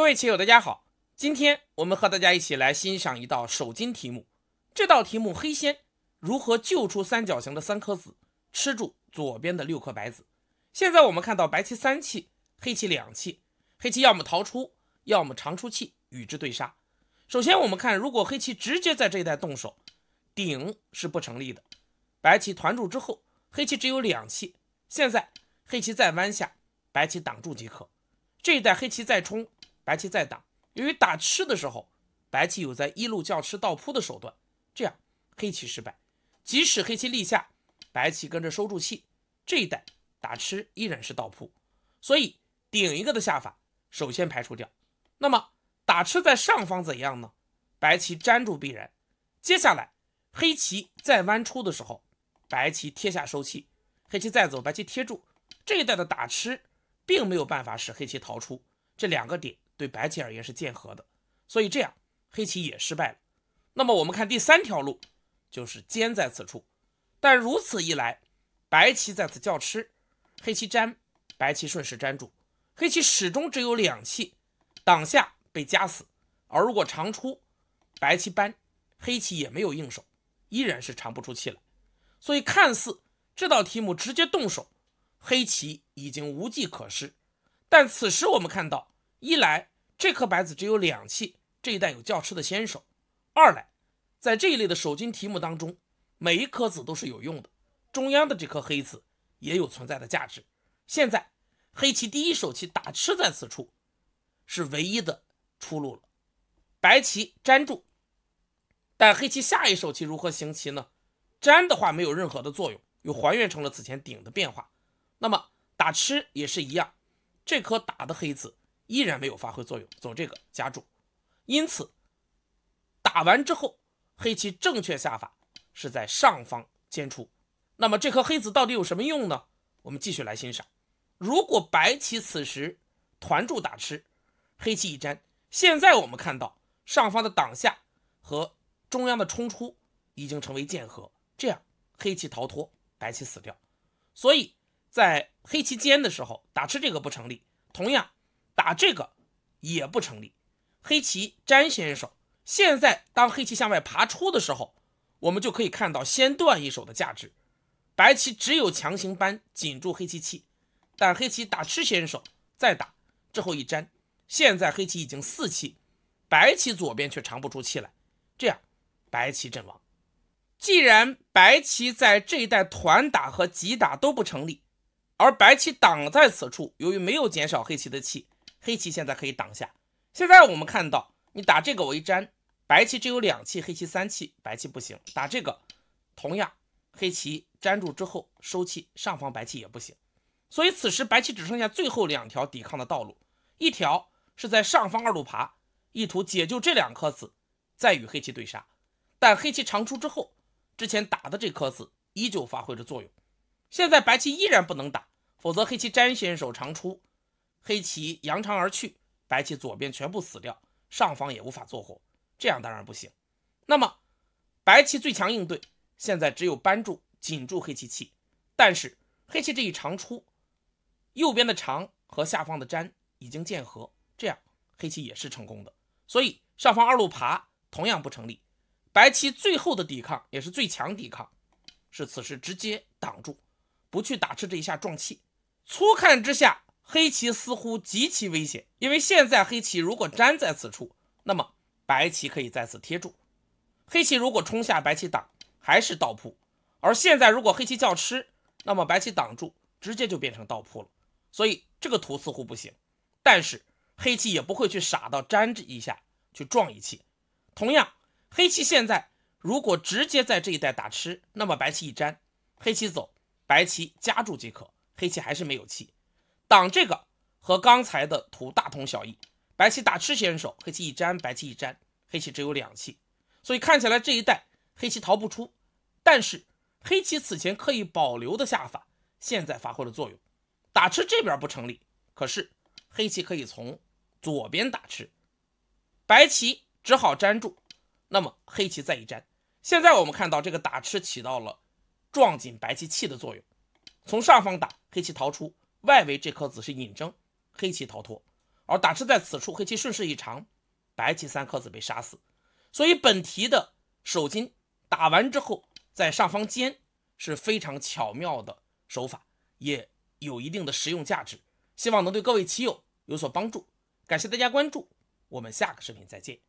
各位棋友，大家好！今天我们和大家一起来欣赏一道手筋题目。这道题目黑先如何救出三角形的三颗子，吃住左边的六颗白子？现在我们看到白棋三气，黑棋两气。黑棋要么逃出，要么长出气与之对杀。首先，我们看如果黑棋直接在这一带动手，顶是不成立的。白棋团住之后，黑棋只有两气。现在黑棋再弯下，白棋挡住即可。这一代黑棋再冲。白棋再打，由于打吃的时候，白棋有在一路叫吃倒扑的手段，这样黑棋失败。即使黑棋立下，白棋跟着收住气，这一带打吃依然是倒扑，所以顶一个的下法首先排除掉。那么打吃在上方怎样呢？白棋粘住必然。接下来黑棋再弯出的时候，白棋贴下收气，黑棋再走，白棋贴住，这一带的打吃并没有办法使黑棋逃出。这两个点。对白棋而言是见和的，所以这样黑棋也失败了。那么我们看第三条路，就是尖在此处，但如此一来，白棋在此叫吃，黑棋粘，白棋顺势粘住，黑棋始终只有两气，挡下被夹死。而如果长出，白棋搬，黑棋也没有应手，依然是长不出气来。所以看似这道题目直接动手，黑棋已经无计可施。但此时我们看到，一来。这颗白子只有两气，这一代有较吃的先手。二来，在这一类的守军题目当中，每一颗子都是有用的。中央的这颗黑子也有存在的价值。现在，黑棋第一手棋打吃在此处，是唯一的出路了。白棋粘住，但黑棋下一手棋如何行棋呢？粘的话没有任何的作用，又还原成了此前顶的变化。那么打吃也是一样，这颗打的黑子。依然没有发挥作用，走这个加注，因此打完之后，黑棋正确下法是在上方尖出。那么这颗黑子到底有什么用呢？我们继续来欣赏。如果白棋此时团住打吃，黑棋一粘，现在我们看到上方的挡下和中央的冲出已经成为剑合，这样黑棋逃脱，白棋死掉。所以在黑棋尖的时候打吃这个不成立，同样。打这个也不成立，黑棋粘先手。现在当黑棋向外爬出的时候，我们就可以看到先断一手的价值。白棋只有强行搬紧住黑棋气，但黑棋打吃先手，再打之后一粘。现在黑棋已经四气，白棋左边却长不出气来，这样白棋阵亡。既然白棋在这一带团打和急打都不成立，而白棋挡在此处，由于没有减少黑棋的气。黑棋现在可以挡下。现在我们看到，你打这个我一粘，白棋只有两气，黑棋三气，白棋不行。打这个，同样黑棋粘住之后收气，上方白棋也不行。所以此时白棋只剩下最后两条抵抗的道路，一条是在上方二路爬，意图解救这两颗子，再与黑棋对杀。但黑棋长出之后，之前打的这颗子依旧发挥着作用。现在白棋依然不能打，否则黑棋粘先手长出。黑棋扬长而去，白棋左边全部死掉，上方也无法做活，这样当然不行。那么白棋最强应对，现在只有扳住紧住黑棋气，但是黑棋这一长出，右边的长和下方的粘已经见合，这样黑棋也是成功的。所以上方二路爬同样不成立。白棋最后的抵抗也是最强抵抗，是此时直接挡住，不去打吃这一下撞气。粗看之下。黑棋似乎极其危险，因为现在黑棋如果粘在此处，那么白棋可以在此贴住。黑棋如果冲下，白棋挡还是倒扑。而现在如果黑棋叫吃，那么白棋挡住，直接就变成倒扑了。所以这个图似乎不行。但是黑棋也不会去傻到粘着一下去撞一气。同样，黑棋现在如果直接在这一带打吃，那么白棋一粘，黑棋走，白棋夹住即可，黑棋还是没有气。挡这个和刚才的图大同小异，白棋打吃先手，黑棋一粘，白棋一粘，黑棋只有两气，所以看起来这一带黑棋逃不出。但是黑棋此前刻意保留的下法现在发挥了作用，打吃这边不成立，可是黑棋可以从左边打吃，白棋只好粘住，那么黑棋再一粘，现在我们看到这个打吃起到了撞紧白棋气的作用，从上方打黑棋逃出。外围这颗子是引征，黑棋逃脱，而打吃在此处，黑棋顺势一长，白棋三颗子被杀死。所以本题的手筋打完之后，在上方尖是非常巧妙的手法，也有一定的实用价值，希望能对各位棋友有所帮助。感谢大家关注，我们下个视频再见。